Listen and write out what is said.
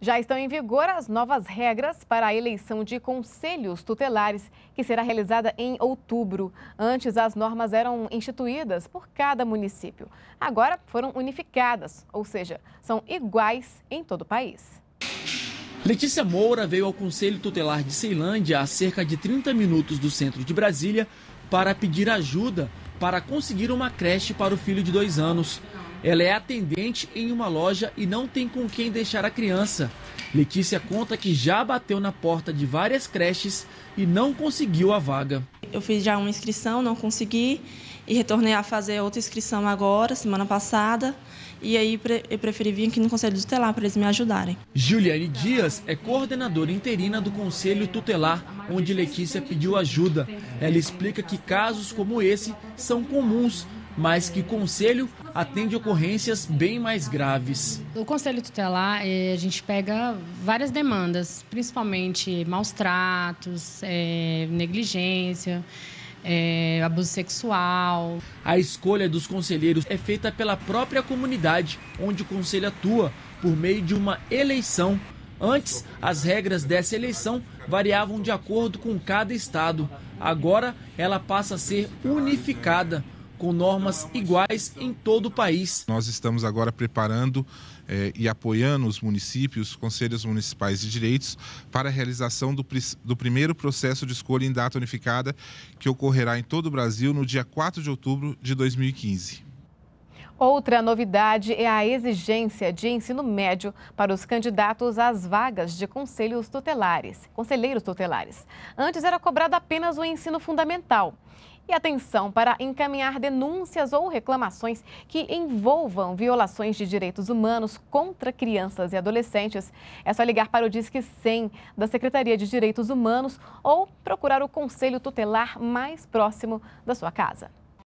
Já estão em vigor as novas regras para a eleição de conselhos tutelares, que será realizada em outubro. Antes, as normas eram instituídas por cada município. Agora foram unificadas, ou seja, são iguais em todo o país. Letícia Moura veio ao Conselho Tutelar de Ceilândia, a cerca de 30 minutos do centro de Brasília, para pedir ajuda para conseguir uma creche para o filho de dois anos. Ela é atendente em uma loja e não tem com quem deixar a criança. Letícia conta que já bateu na porta de várias creches e não conseguiu a vaga. Eu fiz já uma inscrição, não consegui e retornei a fazer outra inscrição agora, semana passada. E aí eu preferi vir aqui no Conselho Tutelar para eles me ajudarem. Juliane Dias é coordenadora interina do Conselho Tutelar, onde Letícia pediu ajuda. Ela explica que casos como esse são comuns mas que conselho atende ocorrências bem mais graves. O conselho tutelar, eh, a gente pega várias demandas, principalmente maus tratos, eh, negligência. É, abuso sexual. A escolha dos conselheiros é feita pela própria comunidade onde o conselho atua, por meio de uma eleição. Antes, as regras dessa eleição variavam de acordo com cada estado. Agora, ela passa a ser unificada com normas iguais em todo o país. Nós estamos agora preparando eh, e apoiando os municípios, conselhos municipais de direitos, para a realização do, do primeiro processo de escolha em data unificada, que ocorrerá em todo o Brasil no dia 4 de outubro de 2015. Outra novidade é a exigência de ensino médio para os candidatos às vagas de conselhos tutelares, conselheiros tutelares. Antes era cobrado apenas o ensino fundamental. E atenção para encaminhar denúncias ou reclamações que envolvam violações de direitos humanos contra crianças e adolescentes. É só ligar para o Disque 100 da Secretaria de Direitos Humanos ou procurar o conselho tutelar mais próximo da sua casa.